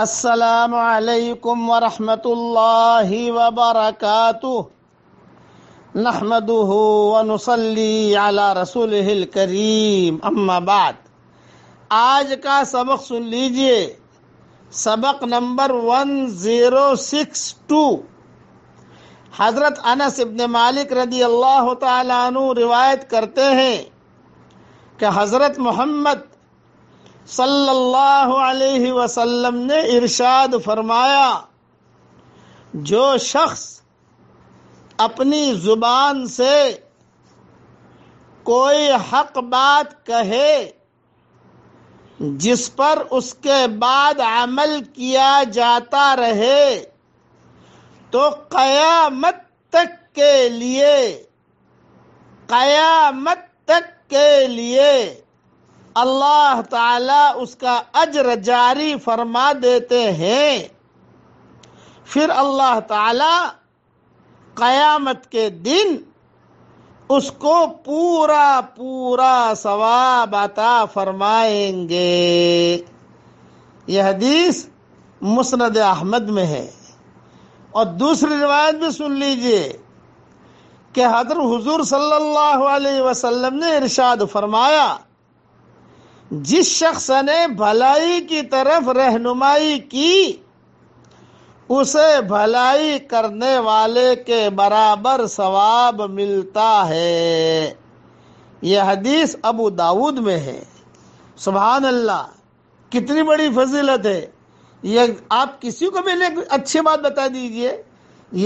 अस्सलाम वालेकुम वरहमतुल्लाहि वबरकातुह नहमदुहु व नुसल्ली अला रसूलिहिल करीम अम्मा बाद आज का सबक सुन लीजिए सबक number one zero six two हज़रत अनस इब्न मालिक रदी अल्लाह तु रिवायत करते हैं कि हज़रत मोहम्मद सल्लल्लाहु अलैहि वसल्लम ने इरशाद फरमाया जो शख्स अपनी जुबान से कोई हक बात कहे जिस पर उसके बाद अमल किया जाता रहे तो कयामत तक के लिए कयामत तक के लिए अल्लाह ताला उसका अजर जारी फरमा देते हैं फिर अल्लाह ताला कयामत के दिन उसको पूरा पूरा सवाब अता फरमाएंगे यह हदीस मुस्नद अहमद में है और दूसरी रिवायत भी सुन लीजिए कि हजर हुजूर सल्लल्लाहु अलैहि वसल्लम ने इरशाद फरमाया जिस शख्स ने भलाई की तरफ रहनुमाई की उसे भलाई करने वाले के बराबर सवाब मिलता है यह हदीस अबू दाऊद में है सुबह अल्लाह कितनी बड़ी फजीलत है ये आप किसी को भी अच्छी बात बता दीजिए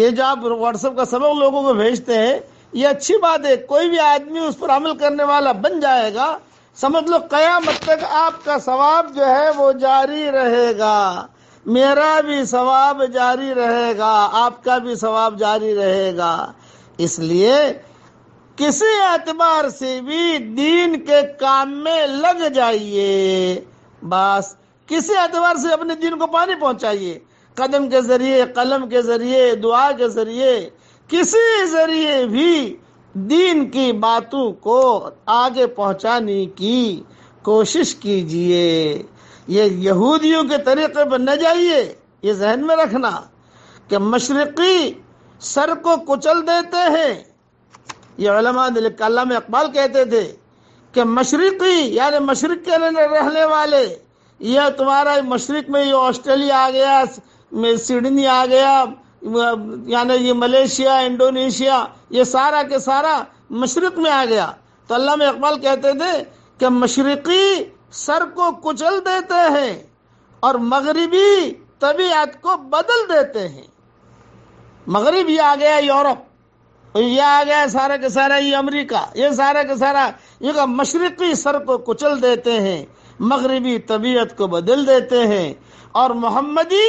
ये जो आप व्हाट्सएप का सबक लोगों को भेजते हैं ये अच्छी बात है कोई भी आदमी उस पर अमल करने वाला बन जाएगा समझ लो कयामत तक आपका सवाब जो है वो जारी रहेगा मेरा भी सवाब जारी रहेगा आपका भी सवाब जारी रहेगा इसलिए किसी एतबार से भी दीन के काम में लग जाइए बस किसी एतबार से अपने दीन को पानी पहुंचाइए कदम के जरिए कलम के जरिए दुआ के जरिए किसी जरिए भी दीन की बातों को आगे पहुंचाने की कोशिश कीजिए ये यहूदियों के तरीके पर न जाइए ये जहन में रखना कि मशरकी सर को कुचल देते हैं ये अलाम इकबाल कहते थे कि मशरकी यानी मशरक के रहने वाले यह तुम्हारा मशरक में ये ऑस्ट्रेलिया आ गया सिडनी आ गया यानी ये मलेशिया इंडोनेशिया ये सारा के सारा मशरक में आ गया तो अल्लाह में इकबाल कहते थे कि मशरकी सर को कुचल देते हैं और मगरबी तबीयत को बदल देते हैं मगरब ये आ गया यूरोप ये आ गया सारा के सारा ये अमेरिका ये सारा के सारा ये का मशरकी सर को कुचल देते हैं मगरबी तबीयत को बदल देते हैं और मोहम्मदी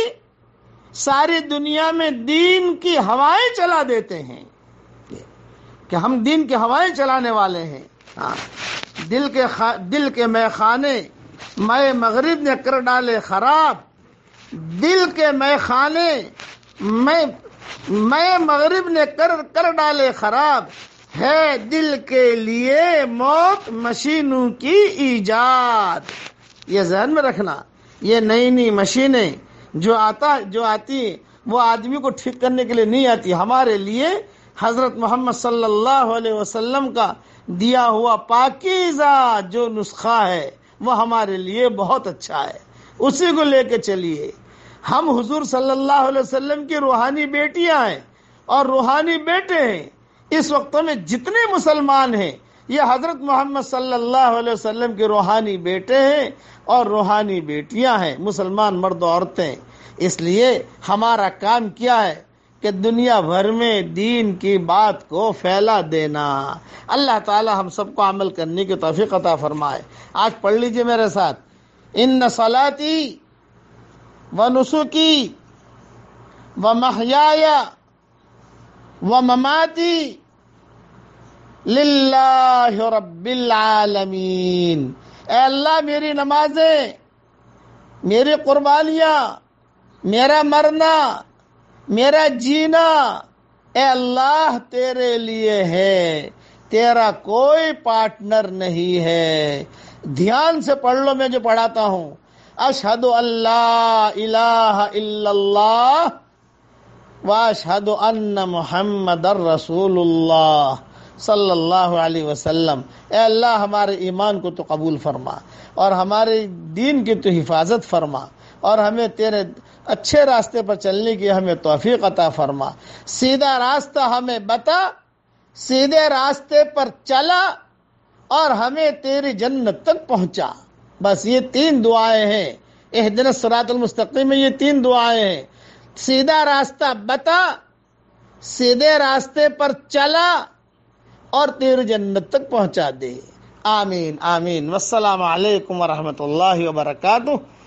सारी दुनिया में दीन की हवाएं चला देते हैं कि हम दीन की हवाएं चलाने वाले हैं हाँ दिल के खा, दिल के मैं खाने मैं मगरिब ने कर डाले खराब दिल के मैं खाने मैं मैं मगरिब ने कर कर डाले खराब है दिल के लिए मौत मशीनों की ईजाद ये जहन में रखना ये नई नई मशीनें जो आता जो आती वो आदमी को ठीक करने के लिए नहीं आती हमारे लिए हज़रत मोहम्मद सल्लल्लाहु अलैहि वसल्लम का दिया हुआ पाकिज़ा जो नुस्खा है वो हमारे लिए बहुत अच्छा है उसी को लेके चलिए हम हुजूर सल्लल्लाहु अलैहि वसल्लम की रूहानी बेटियां हैं और रूहानी बेटे हैं इस वक्त में जितने मुसलमान हैं ये हज़रत मोहम्मद सल्लल्लाहु अलैहि वसल्लम के रूहानी बेटे हैं और रूहानी बेटियां हैं मुसलमान मर्द औरतें इसलिए हमारा काम क्या है कि दुनिया भर में दीन की बात को फैला देना अल्लाह ताला हम सबको अमल करने की तोफ़ी अता फरमाए आज पढ़ लीजिए मेरे साथ इन नसलाती व नसुकी व महया व ममाती रबालमीन अल्लाह मेरी नमाजें मेरी कुर्बानियाँ मेरा मरना मेरा जीना ए अल्लाह तेरे लिए है तेरा कोई पार्टनर नहीं है ध्यान से पढ़ लो मैं जो पढ़ाता हूं अशहद अल्लाह इलाह इल्लल्लाह वाशहद अन्न मोहम्मद रसूलुल्लाह सल्लल्लाहु अलैहि वसल्लम ए अल्लाह हमारे ईमान को तो कबूल फरमा और हमारे दीन की तो हिफाजत फरमा और हमें तेरे अच्छे रास्ते पर चलने की हमें तोफ़ी अता फरमा सीधा रास्ता हमें बता सीधे रास्ते पर चला और हमें तेरी जन्नत तक पहुंचा बस ये तीन दुआएं हैं एह दिन सरातलमस्तकी में ये तीन दुआएं हैं सीधा रास्ता बता सीधे रास्ते पर चला और तेरी जन्नत तक पहुंचा दे आमीन आमीन वसलाम वरहमत ला वरकू